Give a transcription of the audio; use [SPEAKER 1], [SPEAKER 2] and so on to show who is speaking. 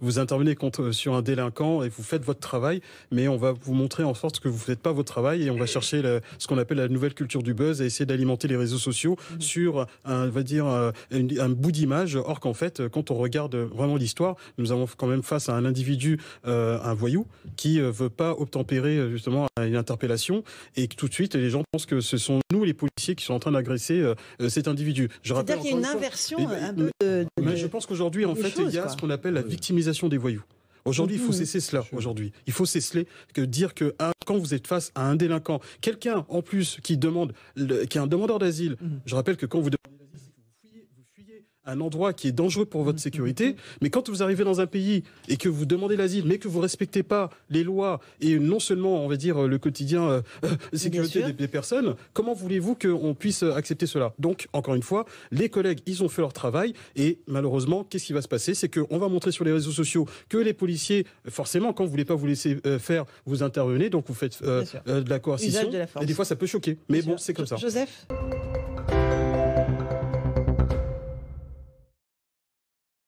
[SPEAKER 1] vous intervenez contre, euh, sur un délinquant et vous faites votre travail, mais on va vous montrer en force que vous ne faites pas votre travail et on va chercher ce qu'on appelle la nouvelle culture du buzz et essayer d'alimenter les réseaux sociaux mhm. sur un, va dire, euh, un, bout d'image. Or qu'en fait, euh, quand on regarde vraiment l'histoire, nous avons quand même face à un individu, un voyou, qui veut pas obtempérer justement à une interpellation et que tout de suite les gens pensent que ce sont nous les policiers qui sont en train d'agresser cet individu. C'est-à-dire qu'il y a une inversion un peu. De, mais je pense qu'aujourd'hui en fait il y a ce qu'on appelle la victimisation des voyous. Aujourd'hui, il faut mmh. cesser cela. Aujourd'hui, il faut cesser que dire que quand vous êtes face à un délinquant, quelqu'un en plus qui demande, qui est un demandeur d'asile, mmh. je rappelle que quand vous demandez un endroit qui est dangereux pour votre sécurité, mais quand vous arrivez dans un pays et que vous demandez l'asile, mais que vous respectez pas les lois et non seulement, on va dire, le quotidien, euh, euh, sécurité des, personnes, comment voulez-vous qu'on puisse accepter cela Donc, encore une fois, les collègues, ils ont fait leur travail et malheureusement, qu'est-ce qui va se passer C'est qu'on va montrer sur les réseaux sociaux que les policiers, forcément, quand vous voulez pas vous laisser euh, faire, vous intervenez, donc vous faites de la coercition. et des fois, ça peut choquer, mais bon, c'est comme ça. Joseph